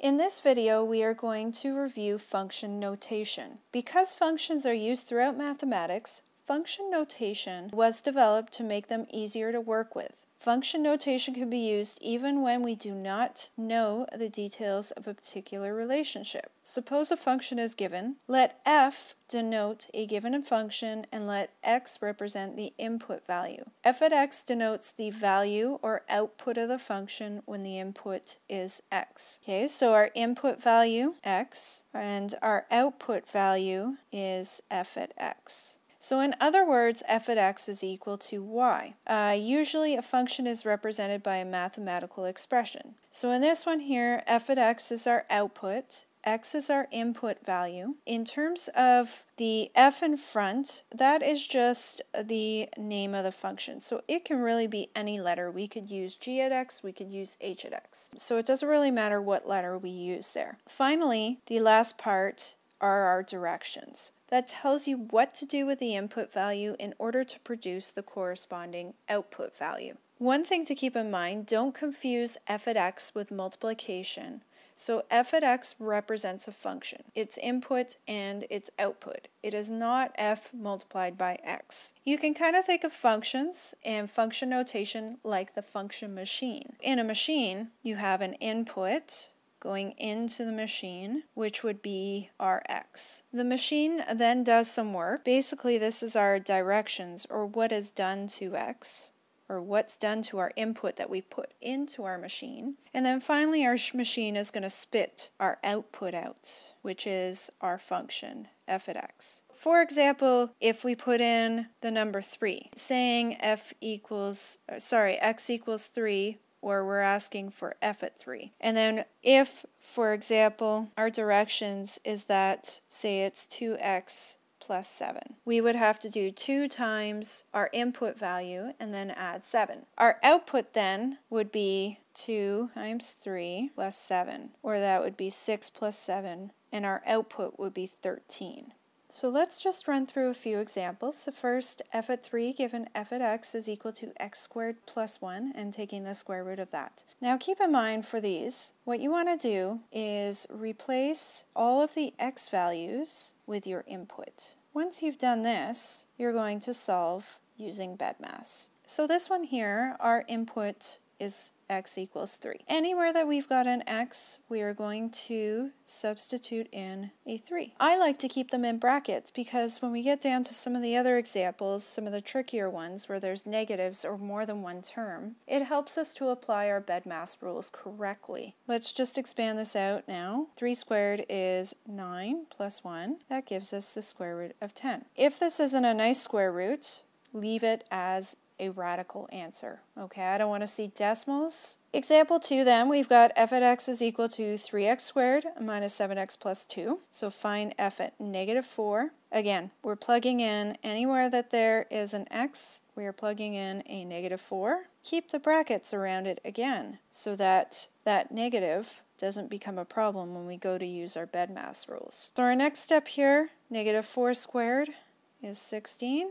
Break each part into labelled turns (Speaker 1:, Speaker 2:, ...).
Speaker 1: In this video, we are going to review function notation. Because functions are used throughout mathematics, Function notation was developed to make them easier to work with. Function notation can be used even when we do not know the details of a particular relationship. Suppose a function is given. Let f denote a given function and let x represent the input value. f at x denotes the value or output of the function when the input is x. Okay, so our input value, x, and our output value is f at x. So in other words, f at x is equal to y. Uh, usually a function is represented by a mathematical expression. So in this one here, f at x is our output, x is our input value. In terms of the f in front, that is just the name of the function. So it can really be any letter. We could use g at x, we could use h at x. So it doesn't really matter what letter we use there. Finally, the last part are our directions that tells you what to do with the input value in order to produce the corresponding output value. One thing to keep in mind, don't confuse f at x with multiplication. So f at x represents a function, its input and its output. It is not f multiplied by x. You can kind of think of functions and function notation like the function machine. In a machine, you have an input, going into the machine, which would be Rx. The machine then does some work. Basically, this is our directions, or what is done to X, or what's done to our input that we've put into our machine. And then finally, our machine is going to spit our output out, which is our function, f at x. For example, if we put in the number 3, saying f equals, sorry, x equals 3 where we're asking for f at 3. And then if, for example, our directions is that, say it's 2x plus 7. We would have to do 2 times our input value and then add 7. Our output then would be 2 times 3 plus 7, or that would be 6 plus 7, and our output would be 13. So let's just run through a few examples. The first, f at 3 given f at x is equal to x squared plus 1 and taking the square root of that. Now keep in mind for these, what you want to do is replace all of the x values with your input. Once you've done this, you're going to solve using bed mass. So this one here, our input is x equals 3. Anywhere that we've got an x, we are going to substitute in a 3. I like to keep them in brackets because when we get down to some of the other examples, some of the trickier ones where there's negatives or more than one term, it helps us to apply our bed mass rules correctly. Let's just expand this out now. 3 squared is 9 plus 1. That gives us the square root of 10. If this isn't a nice square root, leave it as a radical answer. Okay, I don't want to see decimals. Example 2 then, we've got f at x is equal to 3x squared minus 7x plus 2. So find f at negative 4. Again, we're plugging in anywhere that there is an x, we are plugging in a negative 4. Keep the brackets around it again so that that negative doesn't become a problem when we go to use our bed mass rules. So our next step here, negative 4 squared is 16.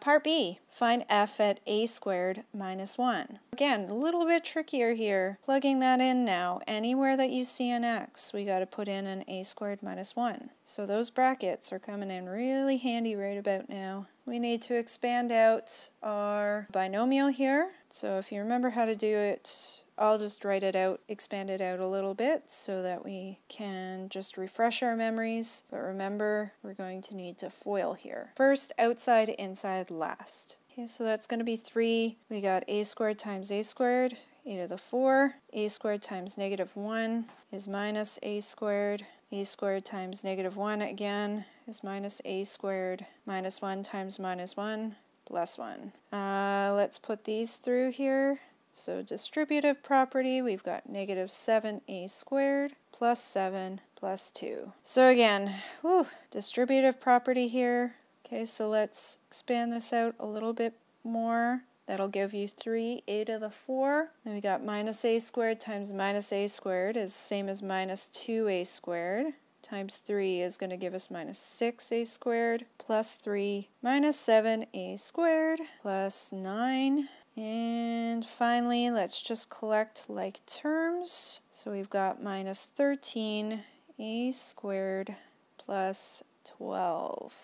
Speaker 1: Part B, find f at a squared minus 1. Again, a little bit trickier here. Plugging that in now, anywhere that you see an x, we got to put in an a squared minus 1. So those brackets are coming in really handy right about now. We need to expand out our binomial here. So if you remember how to do it I'll just write it out, expand it out a little bit so that we can just refresh our memories. But remember, we're going to need to foil here. First, outside, inside, last. Okay, so that's going to be 3. We got a squared times a squared, a to the 4. a squared times negative 1 is minus a squared. a squared times negative 1 again is minus a squared. Minus 1 times minus 1 plus 1. Uh, let's put these through here. So distributive property, we've got negative 7a squared plus 7 plus 2. So again, whew, distributive property here. Okay, so let's expand this out a little bit more. That'll give you 3a to the 4. Then we got minus a squared times minus a squared is same as minus 2a squared times 3 is going to give us minus 6a squared plus 3 minus 7a squared plus 9 and finally, let's just collect like terms. So we've got minus 13 a squared plus 12.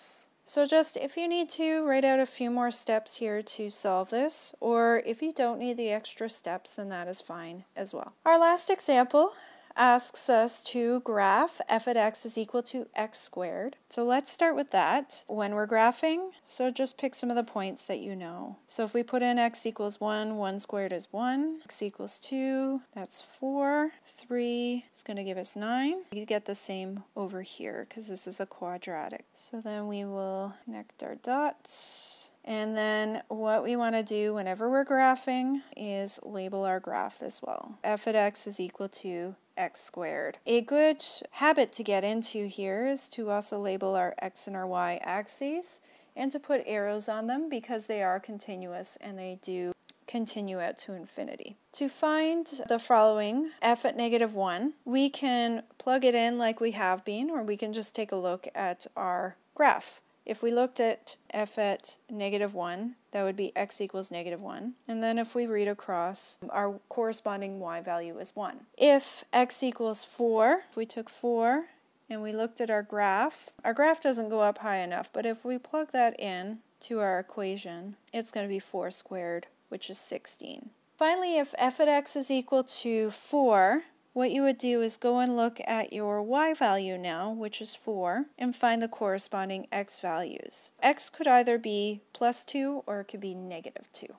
Speaker 1: So just if you need to write out a few more steps here to solve this, or if you don't need the extra steps, then that is fine as well. Our last example asks us to graph f at x is equal to x squared. So let's start with that when we're graphing. So just pick some of the points that you know. So if we put in x equals 1, 1 squared is 1, x equals 2, that's 4, 3 is going to give us 9. You get the same over here because this is a quadratic. So then we will connect our dots. And then what we want to do whenever we're graphing is label our graph as well. f at x is equal to x squared. A good habit to get into here is to also label our x and our y axes and to put arrows on them because they are continuous and they do continue out to infinity. To find the following, f at negative 1, we can plug it in like we have been, or we can just take a look at our graph. If we looked at f at negative 1, that would be x equals negative 1. And then if we read across, our corresponding y value is 1. If x equals 4, if we took 4 and we looked at our graph, our graph doesn't go up high enough, but if we plug that in to our equation, it's going to be 4 squared, which is 16. Finally, if f at x is equal to 4, what you would do is go and look at your y value now, which is 4, and find the corresponding x values. x could either be plus 2 or it could be negative 2.